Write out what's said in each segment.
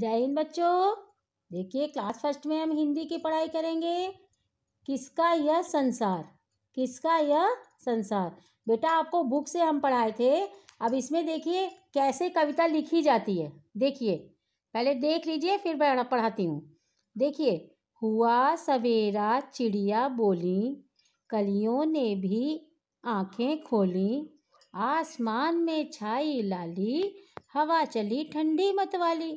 जय हिंद बच्चों देखिए क्लास फर्स्ट में हम हिंदी की पढ़ाई करेंगे किसका यह संसार किसका यह संसार बेटा आपको बुक से हम पढ़ाए थे अब इसमें देखिए कैसे कविता लिखी जाती है देखिए पहले देख लीजिए फिर मैं पढ़ाती हूँ देखिए हुआ सवेरा चिड़िया बोली कलियों ने भी आंखें खोली आसमान में छाई लाली हवा चली ठंडी मतवाली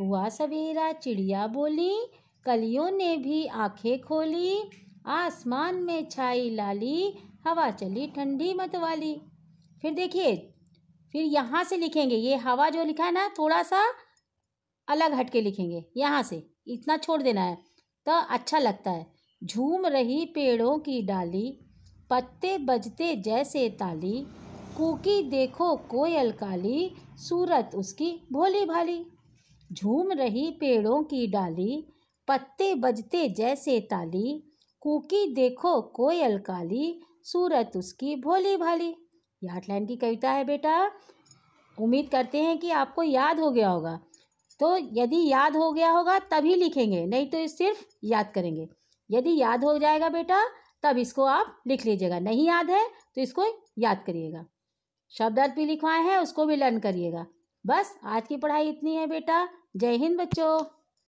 हुआ सवेरा चिड़िया बोली कलियों ने भी आंखें खोली आसमान में छाई लाली हवा चली ठंडी मत वाली फिर देखिए फिर यहाँ से लिखेंगे ये हवा जो लिखा है ना थोड़ा सा अलग हट के लिखेंगे यहाँ से इतना छोड़ देना है तो अच्छा लगता है झूम रही पेड़ों की डाली पत्ते बजते जैसे ताली कूकी देखो कोयल काली सूरत उसकी भोली भाली झूम रही पेड़ों की डाली पत्ते बजते जैसे ताली कूकी देखो कोयल काली सूरत उसकी भोली भाली याट की कविता है बेटा उम्मीद करते हैं कि आपको याद हो गया होगा तो यदि याद हो गया होगा तभी लिखेंगे नहीं तो सिर्फ याद करेंगे यदि याद हो जाएगा बेटा तब इसको आप लिख लीजिएगा नहीं याद है तो इसको याद करिएगा शब्द अर्थ भी लिखवाए हैं उसको भी लर्न करिएगा बस आज की पढ़ाई इतनी है बेटा जय हिंद बच्चों